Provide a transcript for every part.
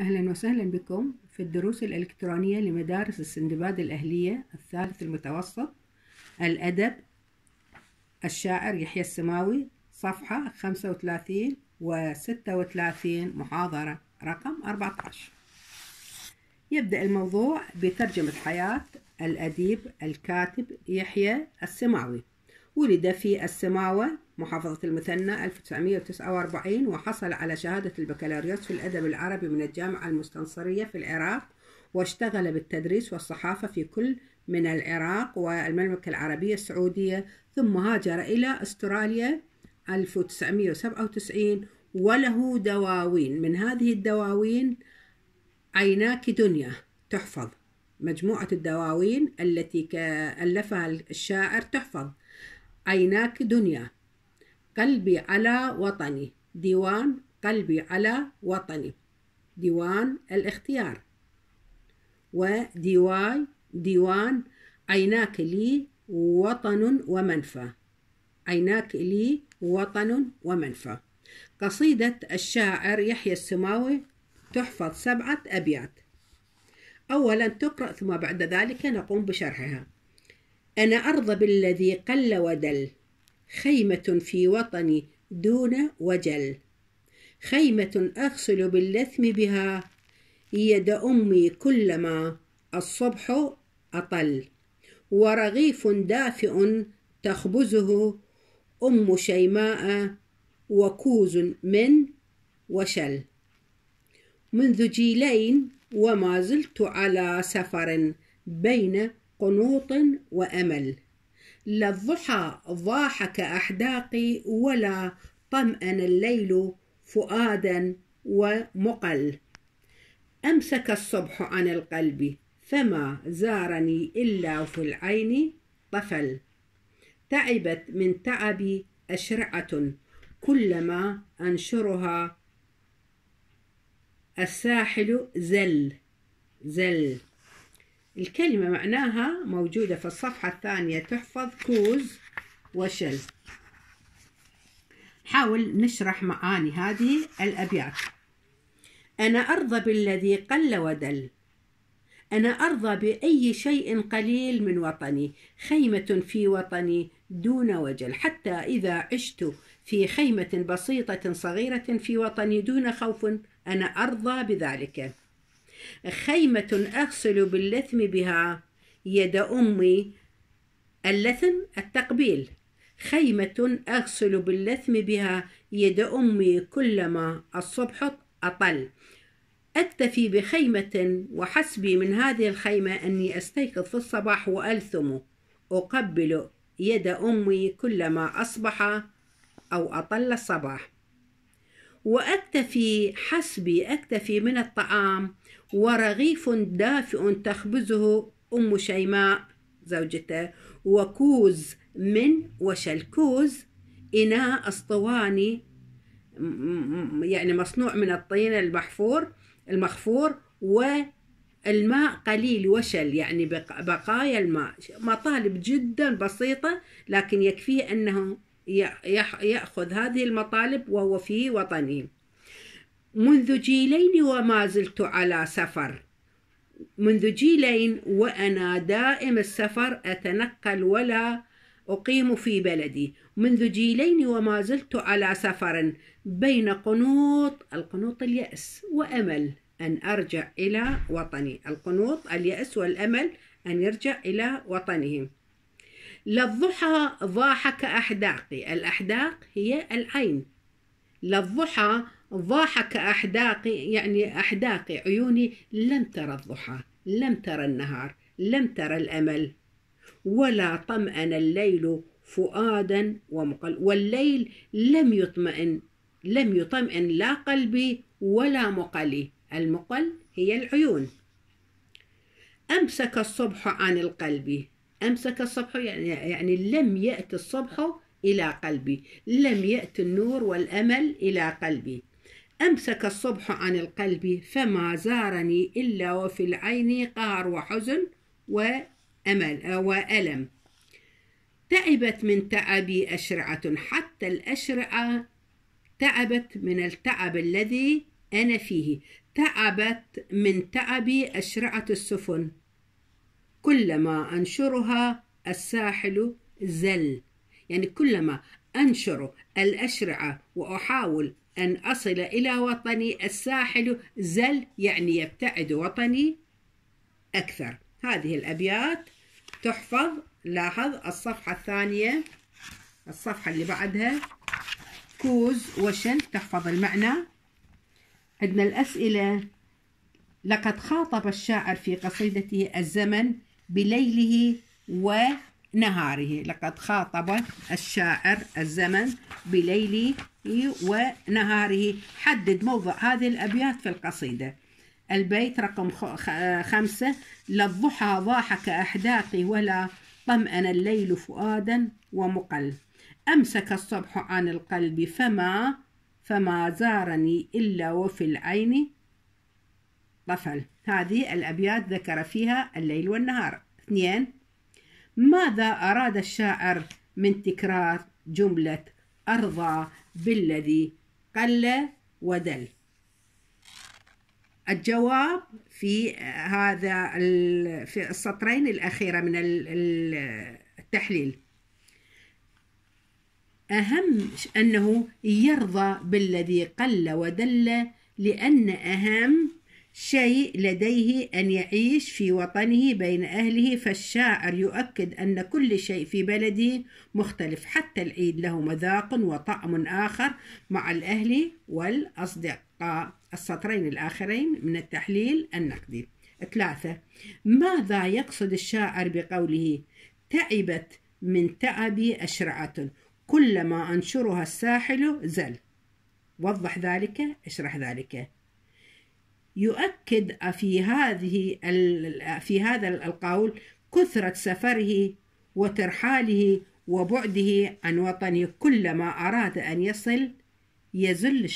أهلا وسهلا بكم في الدروس الإلكترونية لمدارس السندباد الأهلية الثالث المتوسط الأدب الشاعر يحيى السماوي صفحة 35 و 36 محاضرة رقم 14 يبدأ الموضوع بترجمة حياة الأديب الكاتب يحيى السماوي ولد في السماوة محافظة المثنى 1949 وحصل على شهادة البكالوريوس في الأدب العربي من الجامعة المستنصرية في العراق واشتغل بالتدريس والصحافة في كل من العراق والمملكة العربية السعودية ثم هاجر إلى أستراليا 1997 وله دواوين من هذه الدواوين عيناك دنيا تحفظ مجموعة الدواوين التي ألفها الشاعر تحفظ عيناك دنيا قلبي على وطني ديوان قلبي على وطني ديوان الاختيار وديواي ديوان عيناك لي وطن ومنفى عيناك لي وطن ومنفى قصيدة الشاعر يحيى السماوي تحفظ سبعة أبيات أولا تقرأ ثم بعد ذلك نقوم بشرحها أنا أرضى بالذي قل ودل خيمة في وطني دون وجل خيمة أغسل باللثم بها يد أمي كلما الصبح أطل ورغيف دافئ تخبزه أم شيماء وكوز من وشل منذ جيلين وما زلت على سفر بين قنوط وأمل لا الضحى ضاحك أحداقي ولا طمأن الليل فؤادا ومقل أمسك الصبح عن القلب فما زارني إلا في العين طفل تعبت من تعبي أشرعة كلما أنشرها الساحل زل زل الكلمة معناها موجودة في الصفحة الثانية تحفظ كوز وشل حاول نشرح معاني هذه الأبيات أنا أرضى بالذي قل ودل أنا أرضى بأي شيء قليل من وطني خيمة في وطني دون وجل حتى إذا عشت في خيمة بسيطة صغيرة في وطني دون خوف أنا أرضى بذلك خيمة أغسل باللثم بها يد أمي اللثم التقبيل خيمة أغسل باللثم بها يد أمي كلما الصبح أطل أكتفي بخيمة وحسبي من هذه الخيمة أني أستيقظ في الصباح وألثم أقبل يد أمي كلما أصبح أو أطل الصباح واكتفي حسبي اكتفي من الطعام ورغيف دافئ تخبزه ام شيماء زوجته وكوز من وشلكوز اناء اسطواني يعني مصنوع من الطين المحفور المخفور والماء قليل وشل يعني بقايا الماء مطالب جدا بسيطة لكن يكفيه أنه يأخذ هذه المطالب وهو في وطنه منذ جيلين وما زلت على سفر منذ جيلين وأنا دائم السفر أتنقل ولا أقيم في بلدي منذ جيلين وما زلت على سفر بين قنوط القنوط اليأس وأمل أن أرجع إلى وطني القنوط اليأس والأمل أن يرجع إلى وطنهم للضحى ضاحك أحداقي الأحداق هي العين للضحى ضاحك أحداقي يعني أحداقي عيوني لم ترى الضحى لم ترى النهار لم ترى الأمل ولا طمأن الليل فؤادا ومقل والليل لم يطمئن لم يطمئن لا قلبي ولا مقلي المقل هي العيون أمسك الصبح عن القلب أمسك الصبح يعني, يعني لم يأت الصبح إلى قلبي لم يأت النور والأمل إلى قلبي أمسك الصبح عن القلب فما زارني إلا وفي العين قهر وحزن وأمل وألم تعبت من تعبي أشرعة حتى الأشرعة تعبت من التعب الذي أنا فيه تعبت من تعبي أشرعة السفن كلما أنشرها الساحل زل يعني كلما أنشر الأشرعة وأحاول أن أصل إلى وطني الساحل زل يعني يبتعد وطني أكثر هذه الأبيات تحفظ لاحظ الصفحة الثانية الصفحة اللي بعدها كوز وشن تحفظ المعنى عندنا الأسئلة لقد خاطب الشاعر في قصيدته الزمن بليله ونهاره لقد خاطب الشاعر الزمن بليله ونهاره حدد موضع هذه الأبيات في القصيدة البيت رقم خمسة للضحى ضاحك أحداقي ولا طمأن الليل فؤادا ومقل أمسك الصبح عن القلب فما فما زارني إلا وفي العين طفل هذه الأبيات ذكر فيها الليل والنهار اثنين ماذا أراد الشاعر من تكرار جملة أرضى بالذي قل ودل الجواب في هذا في السطرين الأخيرة من التحليل أهم أنه يرضى بالذي قل ودل لأن أهم شيء لديه أن يعيش في وطنه بين أهله فالشاعر يؤكد أن كل شيء في بلده مختلف حتى العيد له مذاق وطعم آخر مع الأهل والأصدقاء السطرين الآخرين من التحليل النقدي ثلاثة ماذا يقصد الشاعر بقوله تعبت من تعبي أشرعة كلما أنشرها الساحل زل وضح ذلك اشرح ذلك يؤكد في هذه في هذا القول كثرة سفره وترحاله وبعده عن وطنه كلما أراد أن يصل يزل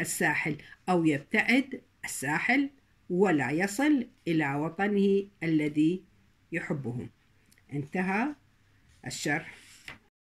الساحل أو يبتعد الساحل ولا يصل إلى وطنه الذي يحبه انتهى الشرح